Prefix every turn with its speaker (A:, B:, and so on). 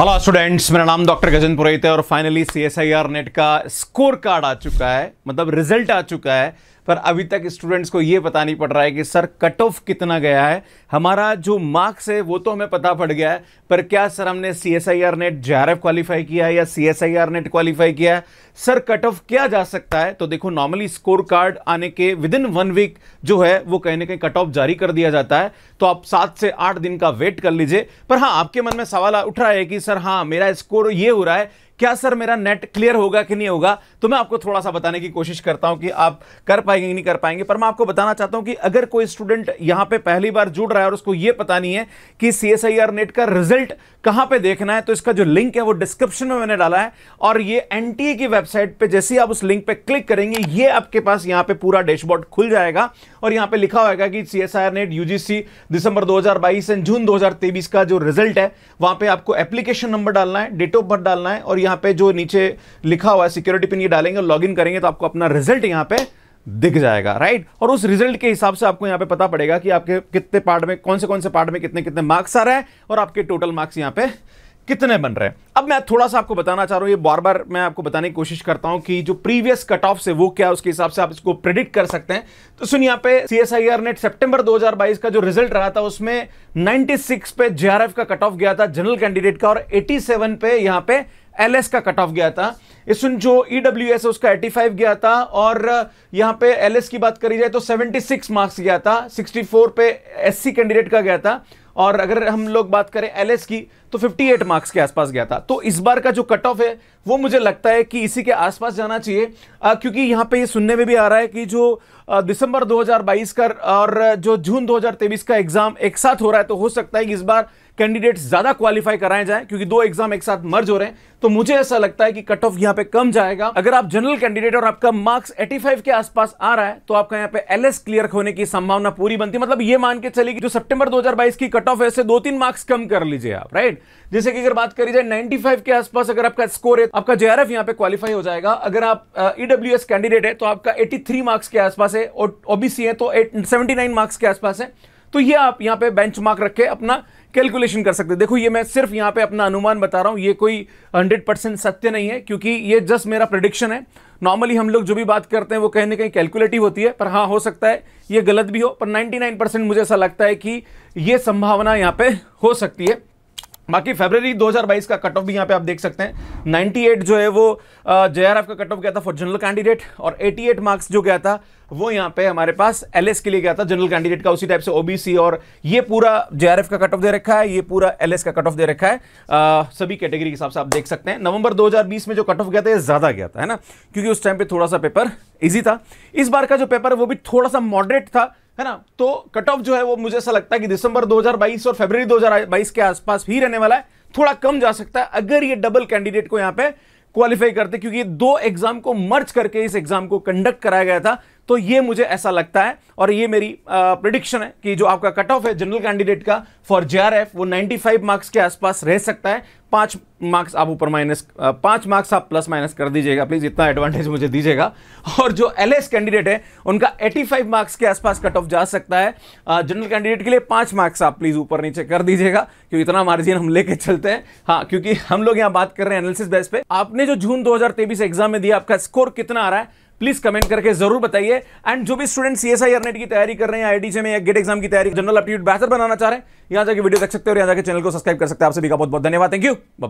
A: hello students मेरा नाम doctor Gajan Purohit है और finally C S I R NET का स्कोर कार्ड आ चुका है मतलब रिजल्ट आ चुका है पर अभी तक स्टूडेंट्स को ये पता नहीं पड़ रहा है कि सर कट ऑफ कितना गया है हमारा जो मार्क्स है वो तो हमें पता पड़ गया है पर क्या सर हमने C S I R NET J R F qualify किया है या C S I R NET qualify किया है सर कट ऑफ क्या जा सकता है तो देखो नॉर्मली स्कोर कार्ड आने के विद इन वन वीक जो है वो कहीं ना कहीं कट ऑफ जारी कर दिया जाता है तो आप सात से आठ दिन का वेट कर लीजिए पर हाँ आपके मन में सवाल उठ रहा है कि सर हाँ मेरा स्कोर ये हो रहा है क्या सर मेरा नेट क्लियर होगा कि नहीं होगा तो मैं आपको थोड़ा सा बताने की कोशिश करता हूं कि आप कर पाएंगे कि नहीं कर पाएंगे पर मैं आपको बताना चाहता हूं कि अगर कोई स्टूडेंट यहां पे पहली बार जुड़ रहा है और उसको यह पता नहीं है कि सी नेट का रिजल्ट कहां पे देखना है तो इसका जो लिंक है वो डिस्क्रिप्शन में मैंने डाला है और ये एन की वेबसाइट पर जैसे ही आप उस लिंक पर क्लिक करेंगे ये आपके पास यहाँ पे पूरा डैशबोर्ड खुल जाएगा और यहाँ पे लिखा होगा कि सी नेट यूजीसी दिसंबर 2022 एंड जून 2023 का जो रिजल्ट है वहां पे आपको एप्लीकेशन नंबर डालना है डेट ऑफ बर्थ डालना है और यहां पे जो नीचे लिखा हुआ है सिक्योरिटी पिन ये डालेंगे लॉग इन करेंगे तो आपको अपना रिजल्ट यहां पे दिख जाएगा राइट और उस रिजल्ट के हिसाब से आपको यहां पे पता पड़ेगा कि आपके कितने पार्ट में कौन से कौन से पार्ट में कितने कितने मार्क्स आ रहे हैं और आपके टोटल मार्क्स यहां पर कितने बन रहे हैं अब मैं थोड़ा सा आपको बताना चाह रहा हूं ये बार बार मैं आपको बताने की कोशिश करता हूं कि जो प्रीवियस कट ऑफ से वो क्या उसके हिसाब से आप इसको प्रिडिक्ट कर सकते हैं तो सुनिए यहां पे सीएसआईआर नेट सितंबर 2022 का जो रिजल्ट रहा था उसमें 96 पे जेआरएफ का कट ऑफ गया था जनरल कैंडिडेट का और एटी पे यहां पर एलएस का कट ऑफ गया था इसमें जो ईडब्ल्यू e एस है उसका 85 गया था और यहाँ पे एलएस की बात करी जाए तो 76 मार्क्स गया था 64 पे एससी कैंडिडेट का गया था और अगर हम लोग बात करें एलएस की तो 58 मार्क्स के आसपास गया था तो इस बार का जो कट ऑफ है वो मुझे लगता है कि इसी के आसपास जाना चाहिए आ, क्योंकि यहाँ पे ये सुनने में भी आ रहा है कि जो आ, दिसंबर 2022 का और जो जून 2023 का एग्जाम एक साथ हो रहा है तो हो सकता है कि इस बार कैंडिडेट ज्यादा क्वालिफाई कराए जाए क्योंकि दो एग्जाम एक साथ मर्ज हो रहे हैं तो मुझे ऐसा लगता है कि कट ऑफ यहाँ पे कम जाएगा अगर आप जनरल कैंडिडेट और आपका मार्क्स 85 के आसपास आ रहा है तो आपका यहाँ पे एल क्लियर होने की संभावना पूरी बनती है मतलब ये मान के चली कि जो सितंबर 2022 की कट ऑफ है से दो तीन मार्क्स कम कर लीजिए आप राइट जैसे कि अगर बात करी जाए 95 के आसपास अगर आपका स्कोर है आपका जेआरएफ यहाँ पे क्वालिफाई हो जाएगा अगर आप ईडब्ल्यू uh, कैंडिडेट है तो आपका 83 मार्क्स के आसपास है और ओबीसी है तो 79 मार्क्स के आसपास है तो ये आप यहाँ पे बेंच मार्क रख के अपना कैलकुलेशन कर सकते हैं देखो ये मैं सिर्फ यहाँ पे अपना अनुमान बता रहा हूँ ये कोई 100 परसेंट सत्य नहीं है क्योंकि ये जस्ट मेरा प्रडिक्शन है नॉर्मली हम लोग जो भी बात करते हैं वो कहीं ना कहीं कैलकुलेटिव होती है पर हाँ हो सकता है ये गलत भी हो पर 99 परसेंट मुझे ऐसा लगता है कि ये संभावना यहाँ पे हो सकती है बाकी फरवरी 2022 का कट ऑफ भी यहाँ पे आप देख सकते हैं 98 जो है वो जे आर एफ का कट ऑफ गया था फॉर जनरल कैंडिडेट और 88 मार्क्स जो गया था वो यहाँ पे हमारे पास एल के लिए गया था जनरल कैंडिडेट का उसी टाइप से ओबीसी और ये पूरा जेआरएफ का कट ऑफ दे रखा है ये पूरा एल का कट ऑफ दे रखा है आ, सभी कैटेगरी के हिसाब से आप देख सकते हैं नवंबर 2020 में जो कट ऑफ गया था ये ज़्यादा गया था है ना क्योंकि उस टाइम पे थोड़ा सा पेपर ईजी था इस बार का जो पेपर है वो भी थोड़ा सा मॉडरेट था है ना तो कट ऑफ जो है वो मुझे ऐसा लगता है कि दिसंबर 2022 और फरवरी 2022 के आसपास ही रहने वाला है थोड़ा कम जा सकता है अगर ये डबल कैंडिडेट को यहां पे क्वालिफाई करते क्योंकि दो एग्जाम को मर्ज करके इस एग्जाम को कंडक्ट कराया गया था तो ये मुझे ऐसा लगता है और ये मेरी प्रिडिक्शन है कि जो आपका कट ऑफ है जनरल कैंडिडेट का फॉर जे वो 95 मार्क्स के आसपास रह सकता है पांच मार्क्स आप ऊपर माइनस पांच मार्क्स आप प्लस माइनस कर दीजिएगा प्लीज़ इतना एडवांटेज मुझे दीजिएगा और जो एल कैंडिडेट है उनका 85 मार्क्स के आसपास कट ऑफ जा सकता है जनरल कैंडिडेट के लिए पांच मार्क्स आप प्लीज़ ऊपर नीचे कर दीजिएगा क्योंकि इतना मार्जिन हम लेके चलते हैं हाँ क्योंकि हम लोग यहाँ बात कर रहे हैं एनालिसिस बेस पे आपने जो जून दो एग्जाम में दिया आपका स्कोर कितना आ रहा है प्लीज कमेंट करके जरूर बताइए एंड जो भी student C S I NET की तैयारी कर रहे हैं आई से में या गेट एग्जाम की तैयारी जनरल अपटीट्यूड बेहतर बनाना चाह रहे हैं यहाँ जाकर वीडियो देख सकते हो और यहाँ जाकर चैनल को सब्सक्राइब कर सकते हैं आप सभी का बहुत बहुत धन्यवाद थैंक यू बाय